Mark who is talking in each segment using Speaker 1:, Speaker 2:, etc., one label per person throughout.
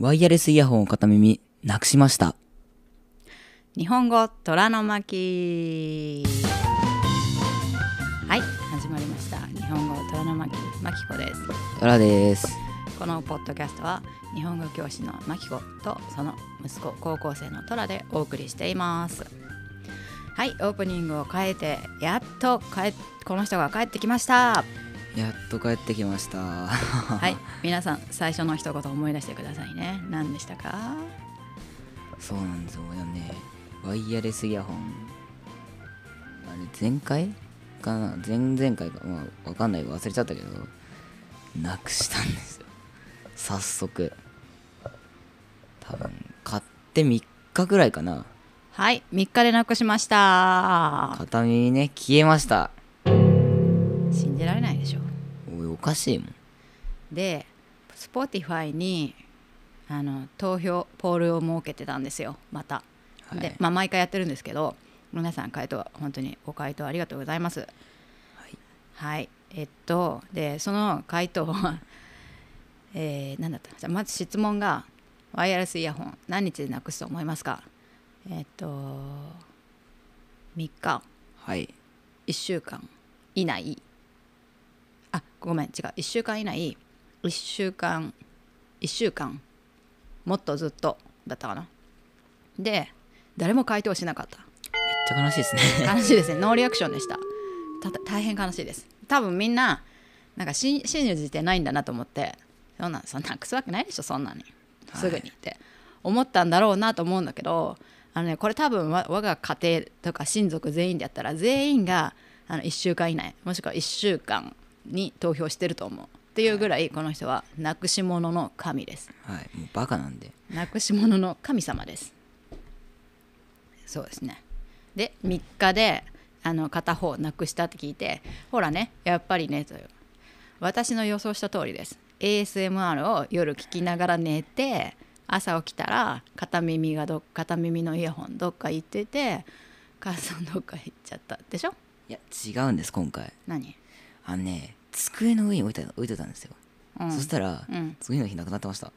Speaker 1: ワイヤレスイヤホンを片耳なくしました
Speaker 2: 日本語虎の巻はい始まりました日本語虎の巻巻子です虎ですこのポッドキャストは日本語教師の巻子とその息子高校生の虎でお送りしていますはいオープニングを変えてやっと帰この人が帰ってきました
Speaker 1: やっと帰ってきました はい
Speaker 2: 皆さん最初の一言思い出してくださいね何でしたか
Speaker 1: そうなんですよねワイヤレスイヤホンあれ前回かな前々回かまあわかんない忘れちゃったけどなくしたんですよ早速多分買って3日ぐらいかな
Speaker 2: はい3日でなくしました片
Speaker 1: 耳ね消えましたじられないでしょ、おおかしいもん
Speaker 2: で Spotify にあの投票ポールを設けてたんですよまた、はい、で、まあ、毎回やってるんですけど皆さん回答本当にご回答ありがとうございます、はい、はい、えっとでその回答は えー、何だったまず質問が「ワイヤレスイヤホン何日でなくすと思いますか?」えっと3日、はい、1週間以内あごめん違う1週間以内1週間1週間もっとずっとだったかなで誰も回答しなかっため
Speaker 1: っちゃ悲しいですね悲しいで
Speaker 2: すねノーリアクションでした大変悲しいです多分みんななんか信じてないんだなと思ってそんなそんなくすわけないでしょそんなにすぐにって思ったんだろうなと思うんだけどあの、ね、これ多分我が家庭とか親族全員でやったら全員があの1週間以内もしくは1週間に投票してると思うっていうぐらいこの人はなくし者の神です
Speaker 1: はいもうバカなんで
Speaker 2: なくし者の神様ですそうですねで3日であの片方なくしたって聞いてほらねやっぱりねという私の予想した通りです ASMR を夜聞きながら寝て朝起きたら片耳がど片耳のイヤホンどっか行ってて母さんどっか行っちゃったでしょいや違
Speaker 1: うんです今回何あのね机の上に置いた置いてたんですよ、うん、そしたら、うん、次の日なくなってました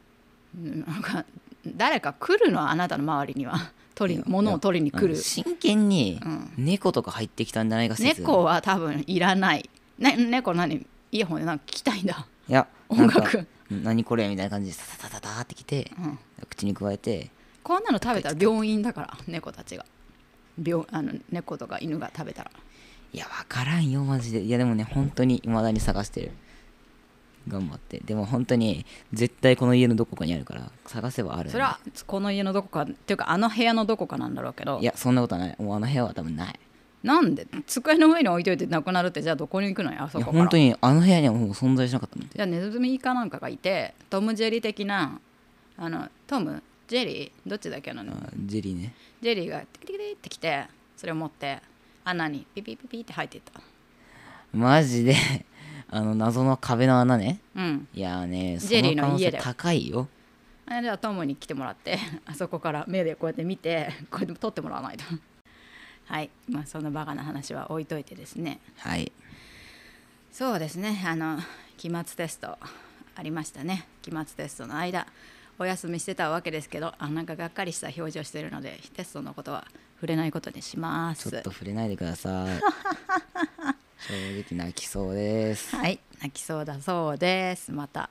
Speaker 2: なんか誰か来るのあなたの周りには取り物を取りに来る真剣
Speaker 1: に猫とか入ってきたんじゃないか、うん、猫は
Speaker 2: 多分いらない、ね、猫何イヤホンでなんか聞きたいんだ
Speaker 1: いや音楽何これみたいな感じでタタタタってきて、うん、口にくわえて
Speaker 2: こんなの食べたら病院だから猫たちが病あの猫とか犬が食べたら
Speaker 1: いや、わからんよ、マジで。いや、でもね、本当に未だに探してる。頑張って。でも本当に、絶対この家のどこかにあるから、探せばある、ね、それは、
Speaker 2: この家のどこか、っていうか、あの部屋のどこかなんだろうけど。いや、
Speaker 1: そんなことはない。もうあの部屋は多分ない。
Speaker 2: なんで机の上に置いといてなくなるってじゃあどこに行くのよあそこからいや本当
Speaker 1: にあの部屋にはもう存在しなかったもん
Speaker 2: じゃあネズミかなんかがいてトム・ジェリー的なあのトムジェリーどっちだっけなのジェリーねジェリーがテキテキテキってきてそれを持って穴にピピピピって入ってた
Speaker 1: マジで あの謎の壁の穴ねうんいやーねジェリーの家で可能性高いよ
Speaker 2: あじゃあトムに来てもらってあそこから目でこうやって見てこれでも撮ってもらわないと はいまあそのバカな話は置いといてですねはいそうですねあの期末テストありましたね期末テストの間お休みしてたわけですけどあなんかがっかりした表情してるのでテストのことは触れないことにしますちょっと触れないでください 正直泣きそうですはい泣きそうだそうですまた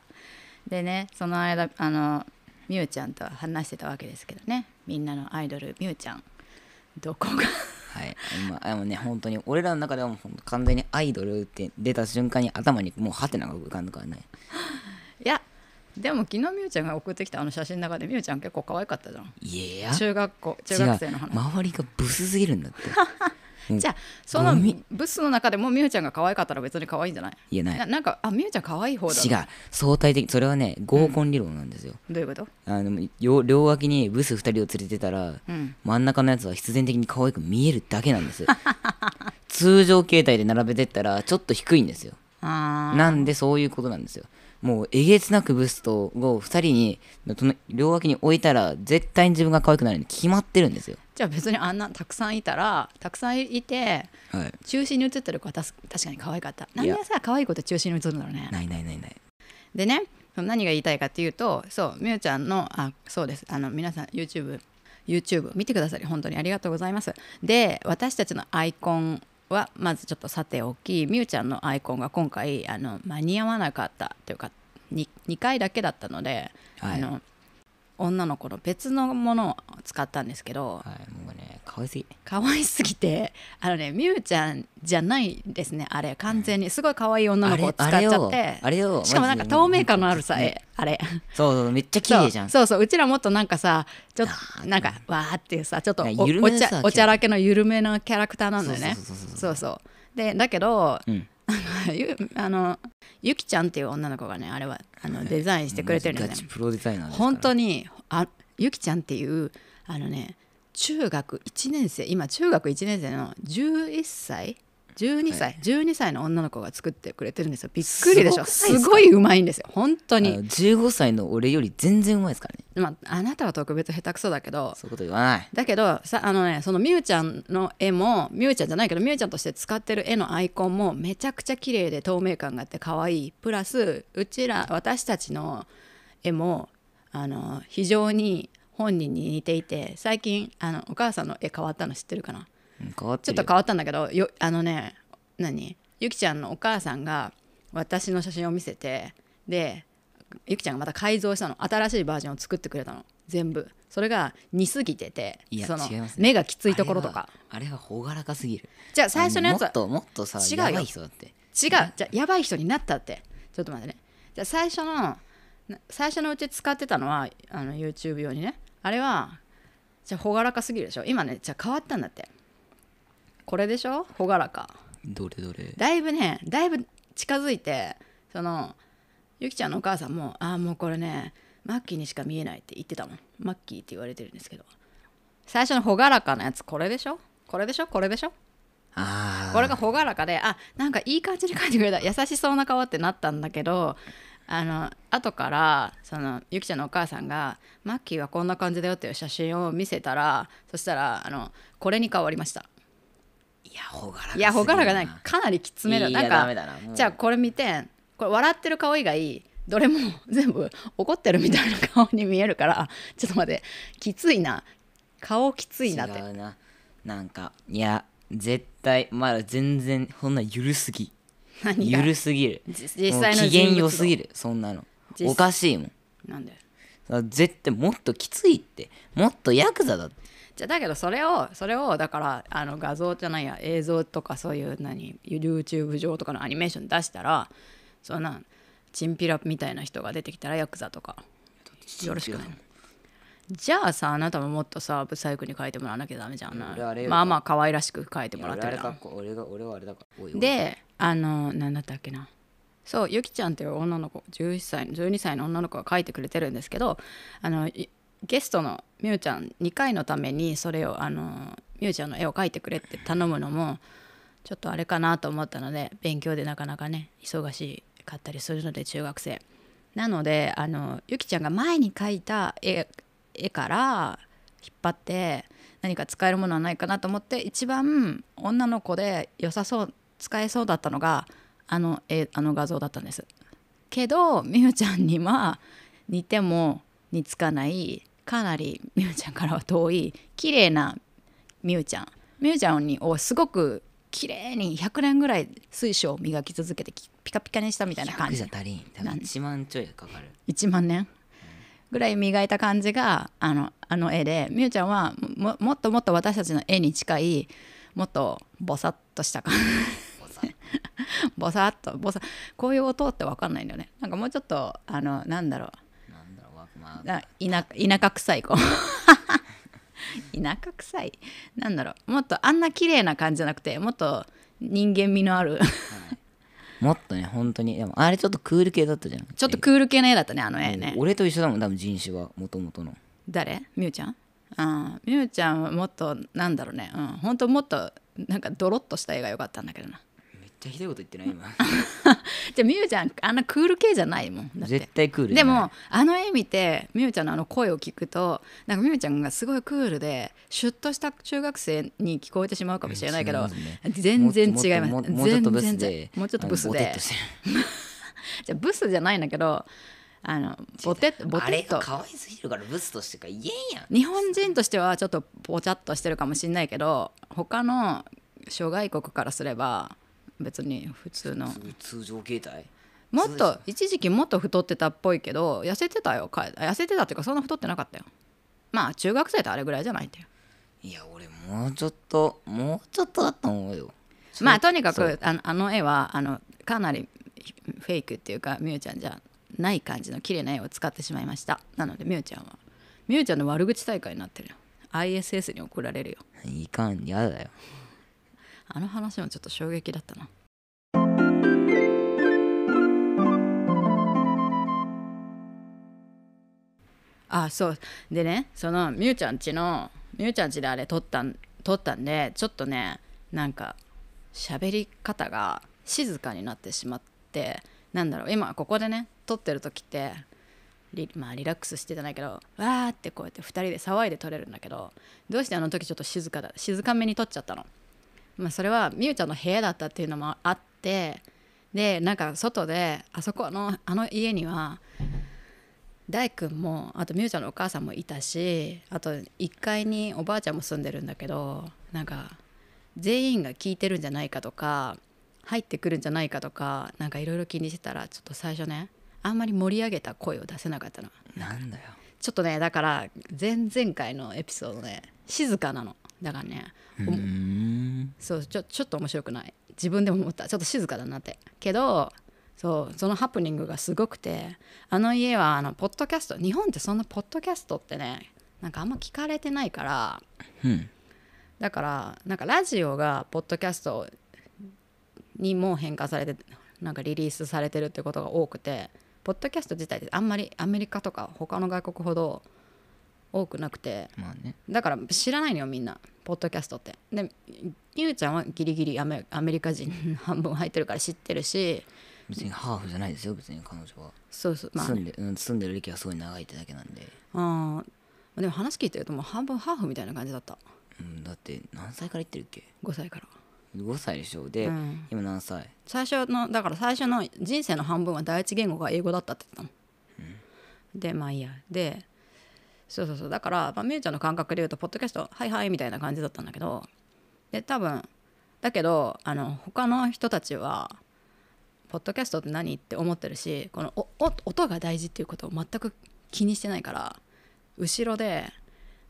Speaker 2: でねその間あのみゆちゃんと話してたわけですけどねみんなのアイドルみゆちゃんどこが
Speaker 1: はい今あもね本当に俺らの中でも完全にアイドルって出た瞬間に頭にもうハテナが浮かんだからね
Speaker 2: でも昨日美羽ちゃんが送ってきたあの写真の中で美羽ちゃん結構可愛かったじゃんいや中学校中学生の話周
Speaker 1: りがブスすぎるんだって じゃ
Speaker 2: あそのブスの中でも美羽ちゃんが可愛かったら別に可愛いんじゃないいやないなんかあ美羽ちゃん可愛い方だ違
Speaker 1: う相対的それはね合コン理論なんですよ、うん、どういうことあの両脇にブス2人を連れてたら、うん、真ん中のやつは必然的に可愛く見えるだけなんです 通常形態で並べてったらちょっと低いんですよ
Speaker 2: なん
Speaker 1: でそういうことなんですよもうえげつなくブストを2人に両脇に置いたら絶対に自分が可愛くなるに決まってるんですよ
Speaker 2: じゃあ別にあんなたくさんいたらたくさんいて、はい、中心に映ってる子は確かに可愛かったなんでさ可愛い子って中心に映るんだろうねないないないないでね何が言いたいかっていうとそうみゆちゃんのあそうですあの皆さん YouTube YouTube 見てくださり本当にありがとうございますで私たちのアイコンはまずちょっとさておきみゆちゃんのアイコンが今回あの間に合わなかったというか 2, 2回だけだったので、はい、あの女の子の別のものを使ったんですけど、はい、もうね可愛すぎすぎてあのねみゆちゃんじゃないですねあれ完全にすごい可愛い女の子を使っちゃって、あ
Speaker 1: れしかもなんか透明
Speaker 2: 感のあるさ、えあれ
Speaker 1: そうそうめっちゃ綺麗じゃんそ
Speaker 2: うそううちらもっとなんかさちょっとなんかわーっていうさちょっとおちゃお茶らけの緩めのキャラクターなんだよねそうそうでだけど、うん、あのゆきちゃんっていう女の子がねあれはあのデザインしてくれてるんだよね
Speaker 1: プロデザイナー本
Speaker 2: 当にあゆきちゃんっていうあのね中学1年生今中学1年生の11歳12歳、はい、12歳の女の子が作ってくれてるんですよびっくりでしょすごいうまいんですよ本当に15歳の俺より全然うまいですからね、まあ、あなたは特別下手くそだけどそういうこと言わないだけどさあのねそのみゆちゃんの絵もみゆちゃんじゃないけどみゆちゃんとして使ってる絵のアイコンもめちゃくちゃ綺麗で透明感があって可愛いプラスうちら私たちの絵もあの非常に本人に似ていて最近あのお母さんの絵変わったの知ってるかなちょっと変わったんだけどよあのね何ゆきちゃんのお母さんが私の写真を見せてでゆきちゃんがまた改造したの新しいバージョンを作ってくれたの全部それが似すぎててその、ね、目がきついところとか
Speaker 1: あれは朗らかすぎるじゃあ最初のやつはもっともっとさ違うやばい人だって違う
Speaker 2: じゃあやばい人になったってちょっと待ってねじゃあ最初の最初のうち使ってたのはあの YouTube 用にねあれはじゃあ朗らかすぎるでしょ今ねじゃあ変わったんだってこれでしょ朗らかどれどれだいぶねだいぶ近づいてそのゆきちゃんのお母さんも「ああもうこれねマッキーにしか見えない」って言ってたもんマッキーって言われてるんですけど最初の朗らかなやつこれでしょこれでしょこれでしょあこれが朗らかであなんかいい感じに書いてくれた優しそうな顔ってなったんだけどあの後からそのゆきちゃんのお母さんが「マッキーはこんな感じだよ」っていう写真を見せたらそしたらあの「これに変わりました」
Speaker 1: いやほがらいやほがらがない
Speaker 2: かなりきつめだなんかじゃあこれ見てこれ笑ってる顔以外どれも 全部怒ってるみたいな顔に見えるからちょっと待ってきついな顔きついなって違うななんか
Speaker 1: いや絶対まだ全然そんなゆるすぎ
Speaker 2: ゆるすぎる実際の機嫌良すぎるそんなのおかしいもん
Speaker 1: なんで絶対もっときついってもっとヤクザだって
Speaker 2: じゃだけどそれをそれをだからあの画像じゃないや映像とかそういう何 YouTube 上とかのアニメーション出したらそんなチンピラみたいな人が出てきたらヤクザとかよろしくないじゃあさあなたももっとさブサイクに書いてもらわなきゃダメじゃんまあまあ可愛らしく書いてもらってる
Speaker 1: 俺が俺はあれだからで
Speaker 2: あの何だったっけなそうゆきちゃんっていう女の子11歳12歳の女の子が書いてくれてるんですけどあのゲストのみゆちゃん2回のためにそれをあのみゆちゃんの絵を描いてくれって頼むのもちょっとあれかなと思ったので勉強でなかなかね忙しかったりするので中学生。なのであのゆきちゃんが前に描いた絵絵から引っ張って何か使えるものはないかなと思って一番女の子で良さそう使えそうだったのがあの絵あの画像だったんです。けどみゆちゃんには似ても似つかないかなりみゆちゃんからは遠い綺麗なみゆちゃんみゆちゃんにをすごく綺麗に100年ぐらい水晶を磨き続けてピカピカにしたみたいな感じ1
Speaker 1: 万ちょいかか
Speaker 2: る1万年ぐらい磨いた感じがあのあの絵でみゆちゃんはももっともっと私たちの絵に近いもっとぼさっとした感じ ぼさっとぼさこういう音って分かんないんだよねなんかもうちょっとあのなんだろう田田舎臭い子 田舎臭いなんだろうもっとあんな綺麗な感じじゃなくてもっと人間味のある
Speaker 1: もっとね本当にでもあれちょっとクール系だったじゃん
Speaker 2: ちょっとクール系の絵だったねあの絵ね
Speaker 1: 俺と一緒だもん多分人種はもともとの
Speaker 2: 誰みゆちゃんあみゆちゃんはもっとなんだろうねうん本当もっとなんかドロッとした絵が良かったんだけどな
Speaker 1: ちゃひどいこと言ってない今 じ
Speaker 2: ゃあ美羽ちゃんあんなクール系じゃないもん絶対クールでもあの絵見て美羽ちゃんのあの声を聞くとなんか美羽ちゃんがすごいクールでシュッとした中学生に聞こえてしまうかもしれないけど、ね、全然違いますもうちょっとブスでもうちょっとブスでじゃあブスじゃないんだけどあのボテッボテッと可愛すぎる
Speaker 1: からブスとしてか言えんや
Speaker 2: ん日本人としてはちょっとぼちゃっとしてるかもしれないけど他の諸外国からすれば別に普通の通
Speaker 1: 常形態
Speaker 2: もっと一時期もっと太ってたっぽいけど痩せてたよ痩せてたっていうかそんな太ってなかったよまあ中学生とあれぐらいじゃないって
Speaker 1: いや俺もうちょっともうちょっとだと思うよ
Speaker 2: まあとにかくあのあの絵はあのかなりフェイクっていうかみゆちゃんじゃない感じの綺麗な絵を使ってしまいましたなのでみゆちゃんはみゆちゃんの悪口大会になってるよ ISS に送られるよ
Speaker 1: いかんやだ
Speaker 2: よあの話もちょっと衝撃だったな。あそうでねそのみゆちゃんちのみゆちゃんちであれ撮ったん撮ったんでちょっとねなんか喋り方が静かになってしまってなんだろう今ここでね撮ってる時ってリ,、まあ、リラックスしてじゃないけどわーってこうやって2人で騒いで撮れるんだけどどうしてあの時ちょっと静かだ静かめに撮っちゃったのまあ、それはみゆちゃんの部屋だったっていうのもあってでなんか外であそこのあの家には大君もあとみゆちゃんのお母さんもいたしあと1階におばあちゃんも住んでるんだけどなんか全員が聞いてるんじゃないかとか入ってくるんじゃないかとかなんかいろいろ気にしてたらちょっと最初ねあんまり盛り上げた声を出せなかったのなんだよちょっとねだから前々回のエピソードね静かなのだからねそうちょちょっと面白くない自分でも思ったちょっと静かだなってけどそうそのハプニングがすごくてあの家はあのポッドキャスト日本ってそんなポッドキャストってねなんかあんま聞かれてないから、うん、だからなんかラジオがポッドキャストにも変化されてなんかリリースされてるってことが多くてポッドキャスト自体ってあんまりアメリカとか他の外国ほど多くなくて、まあね、だから知らないのよみんなポッドキャストってでゆうちゃんはギリギリアメアメリカ人半分入ってるから知ってるし別に
Speaker 1: ハーフじゃないですよ別に彼女はそうそう、まあ、住んで住んでる歴はすごい長いってだけなんで
Speaker 2: ああでも話聞いてるともう半分ハーフみたいな感じだった、うん、だって何歳から言ってるっけ5歳から
Speaker 1: 5歳でしょで、うん、今何歳
Speaker 2: 最初のだから最初の人生の半分は第一言語が英語だったって言ってたの、うん、でまあいいやでそうそうそうだから、まあ、みゆちゃんの感覚で言うとポッドキャストはいはいみたいな感じだったんだけどで多分だけどあの他の人たちはポッドキャストって何って思ってるしこの音が大事っていうことを全く気にしてないから後ろで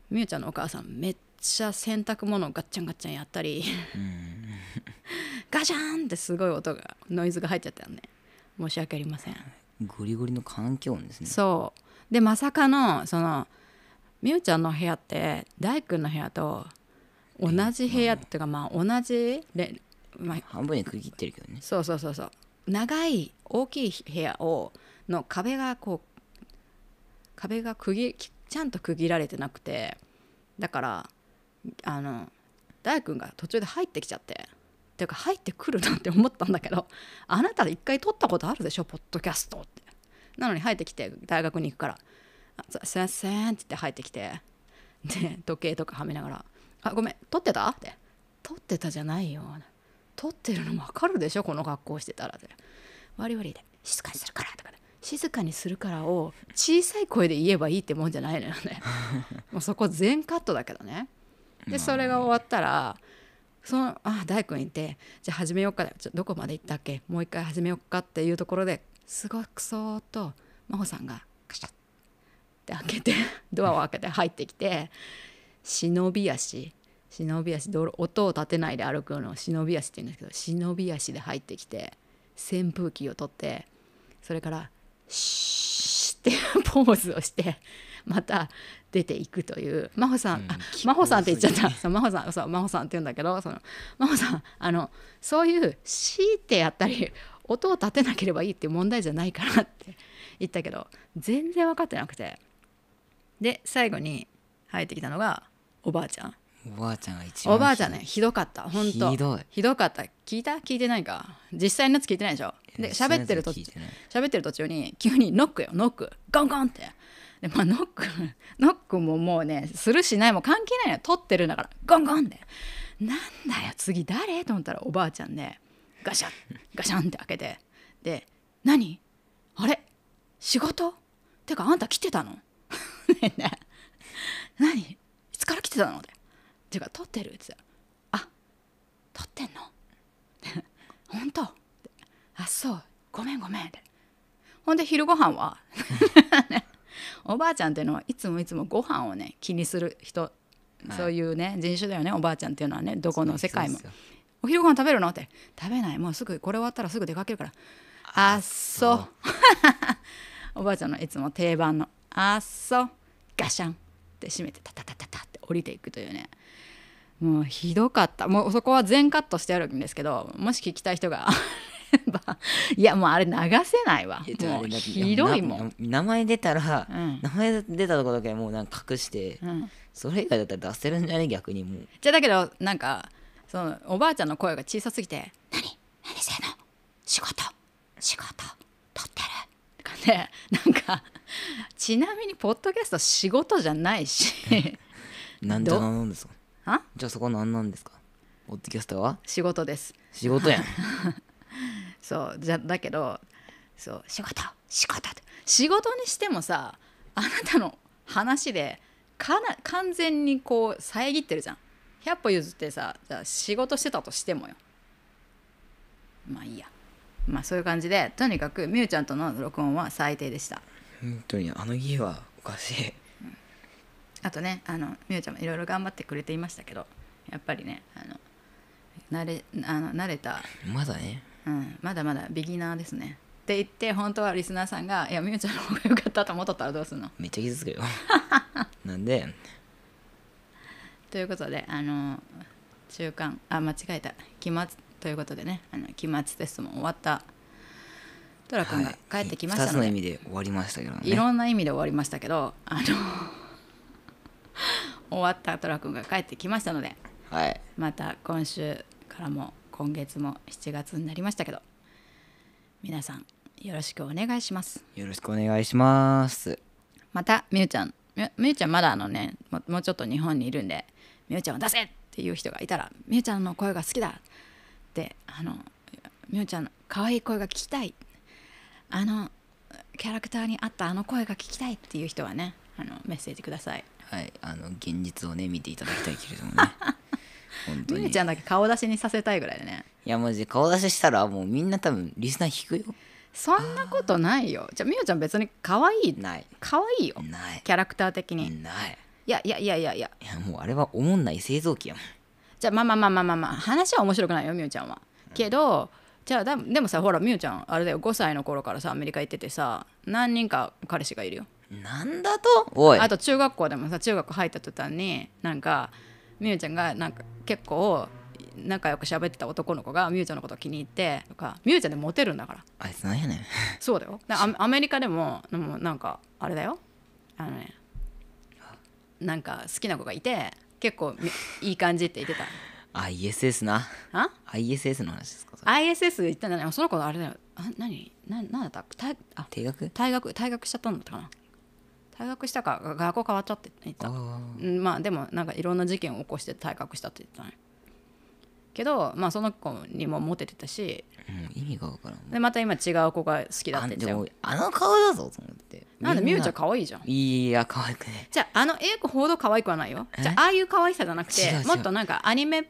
Speaker 2: みゆちゃんのお母さんめっちゃ洗濯物をガッチャンガッチャンやったり ガシャンってすごい音がノイズが入っちゃったよね申し訳ありません
Speaker 1: ゴリゴリの環境音ですね
Speaker 2: そうでまさかのその美羽ちゃんの部屋って大君の部屋と同じ部屋っていうかまあ同じで、まあ、半分に区切ってるけどねそうそうそうそう長い大きい部屋をの壁がこう壁が区切ちゃんと区切られてなくてだからあの大君が途中で入ってきちゃってっていうか入ってくるなんて思ったんだけどあなた一回撮ったことあるでしょポッドキャストってなのに入ってきて大学に行くから「すいません」って言って入ってきてで時計とかはめながら「あごめん撮ってた?」って「撮ってたじゃないよ」撮ってるの分かるでしょこの格好してたら」って「わりわりで静かにするから」とか静かにするから」を小さい声で言えばいいってもんじゃないのよね もうそこ全カットだけどねでそれが終わったらそのあ大君いてじゃあ始めようかどこまで行ったっけもう一回始めようかっていうところですごくそーっと真帆さんがって開けて ドアを開けて入ってきて忍び足忍び足音を立てないで歩くのを忍び足って言うんですけど忍び足で入ってきて扇風機を取ってそれから「シーって ポーズをしてまた出ていくという真帆さん、うん、あ真帆さんって言っちゃったそう真帆さんそう真帆さんって言うんだけどその真帆さんあのそういう「シーってやったり音を立てなければいいって問題じゃないからって言ったけど全然分かってなくて。で最後に入ってきたのがおばあちゃん
Speaker 1: おばあちゃんが一番おばあち
Speaker 2: ゃんねひどかった本当ひどいひどかった聞いた聞いてないか実際のやつ聞いてないでしょで喋ってる途中喋ってる途中に急にノックよノックゴンゴンってでまあノックノックももうねするしないも関係ないの撮取ってるんだからゴンゴンってなんだよ次誰と思ったらおばあちゃんねガシャッガシャンって開けてで何あれ仕事ってかあんた来てたのねね何いつから来てたの?」って「いうか撮ってる?」ってっあ撮ってんの?」「本当?」って「あそうごめんごめん」ってほんで昼ごはんはおばあちゃんっていうのはいつもいつもご飯をね気にする人、はい、そういうね人種だよねおばあちゃんっていうのはねどこの世界も「お昼ご飯食べるの?」って「食べないもうすぐこれ終わったらすぐ出かけるから」あっそう おばあちゃんのいつも定番のあっそガシャンって閉めてタタタタタって降りていくというねもうひどかったもうそこは全カットしてあるんですけどもし聞きたい人が いやもうあれ流せないわもうひどいもん
Speaker 1: 名前出たら、うん、名前出たとこだけもうなんか隠して、うん、それ以外だったら出せるんじゃね逆にもう
Speaker 2: じゃあだけどなんかそのおばあちゃんの声が小さすぎて「何何せの仕事仕事取ってる」と かねなんか ちなみにポッドキャスト仕事じゃないし なんじゃなんですかあ
Speaker 1: じゃあそこなんなんですかポッドキャストは仕事です
Speaker 2: 仕事やん そうじゃだけどそう仕事仕事仕事にしてもさあなたの話でかな完全にこう遮ってるじゃん百歩譲ってさじゃ仕事してたとしてもよまあいいやまあそういう感じでとにかくみゆちゃんとの録音は最低でした
Speaker 1: 本当にあの家はおかしい、うん、
Speaker 2: あとねあのみゆちゃんもいろいろ頑張ってくれていましたけどやっぱりねあの慣れあの慣れたまだね、うん、まだまだビギナーですねって言って本当はリスナーさんが「いやみゆちゃんの方が良かったと思っとったらどうすんの?」
Speaker 1: めっちゃ傷つくよ なんで
Speaker 2: ということであの中間あ間違えた期末ということでねあの期末テストも終わったトラ君が帰ってきましたので、はい、
Speaker 1: 2つの意味で終わりましたけどねいろ
Speaker 2: んな意味で終わりましたけどあの 終わったトラ君が帰ってきましたので、はい、また今週からも今月も7月になりましたけど皆さんよろしくお願いします
Speaker 1: よろしくお願いします
Speaker 2: またみゆちゃんみゆちゃんまだあのねもうちょっと日本にいるんでみゆちゃんを出せっていう人がいたらみゆちゃんの声が好きだってあのみゆちゃんの可愛い声が聞きたいあのキャラクターに合ったあの声が聞きたいっていう人はねあのメッセージくださいはいあの現実をね見ていただきたいけれどもね 本当にミちゃんだけ顔出しにさせたいぐらいでね
Speaker 1: いやマジ顔出ししたらもうみんな多分リスナー引くよ
Speaker 2: そんなことないよじゃあみおちゃん別に可愛いない可愛いよないキャラクター的にないいやいやいやいやいやい
Speaker 1: やもうあれはおもんない製造機やもん
Speaker 2: じゃあまあまあまあまあまあ、まあ、話は面白くないよみおちゃんはけど、じゃあでもさほらみゆちゃんあれだよ5歳の頃からさアメリカ行っててさ何人か彼氏がいるよな
Speaker 1: んだとおいあと
Speaker 2: 中学校でもさ中学入った途端になんかみゆちゃんがなんか結構仲良く喋ってた男の子がみゆちゃんのこと気に入ってとかみゆちゃんでモテるんだからあいつなんやねんそうだよアメリカでももなんかあれだよあのねなんか好きな子がいて結構いい感じって言ってた
Speaker 1: ISS なあ ISS の話ですか
Speaker 2: ISS 行ったんじゃないその子あれだよあ何何だった退あ退学退学退学しちゃったんだったかな退学したか学校変わっちゃって言ったまあでもなんかいろんな事件を起こして退学したって言ったねけど、まあ、その子にもモテてたし、うん、意味が分からんでまた今違う子が好きだって言っあの顔だぞと思ってなんでみゆちゃん可愛いじゃん
Speaker 1: いや可愛く
Speaker 2: ねじゃああの A 子ほど可愛くはないよじゃあああいう可愛さじゃなくてもっとなんかアニメっ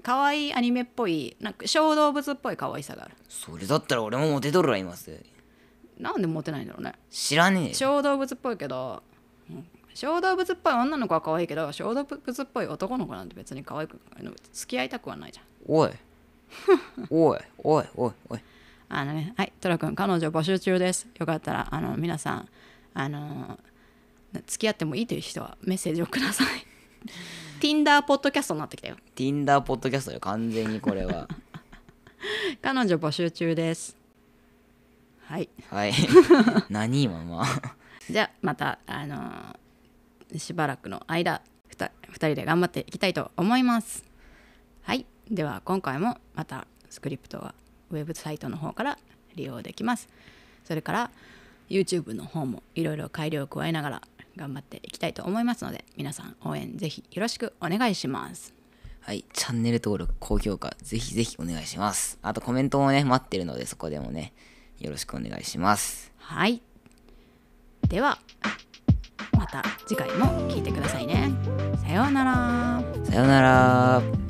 Speaker 2: 可愛いアニメっぽいなんか小動物っぽい可愛さがあるそ
Speaker 1: れだったら俺もモテとるらいます
Speaker 2: なんでモテないんだろうね知らねえ小動物っぽいけど、小動物っぽい女の子は可愛いけど小動物っぽい男の子なんて別に可愛く付き合いたくはないじゃんおい おいおいおいおいあのねはいトラ君彼女募集中ですよかったらあの皆さんあの付き合ってもいいという人はメッセージをください Tinder ポッドキャストになってきたよ
Speaker 1: Tinder ポッドキャストよ完全にこれは
Speaker 2: 彼女募集中ですはいはい 何今まあじゃあまたあのーしばらくの間 2, 人で頑張っていきたいと思いますはいでは今回もまたスクリプトはウェブサイトの方から利用できますそれから YouTube の方もいろいろ改良を加えながら頑張っていきたいと思いますので皆さん応援ぜひよろしくお願いしますはい
Speaker 1: チャンネル登録高評価ぜひぜひお願いしますあとコメントもね待ってるのでそこでもねよろしくお願いします
Speaker 2: はいではまた次回も聴いてくださいねさような
Speaker 1: らさようなら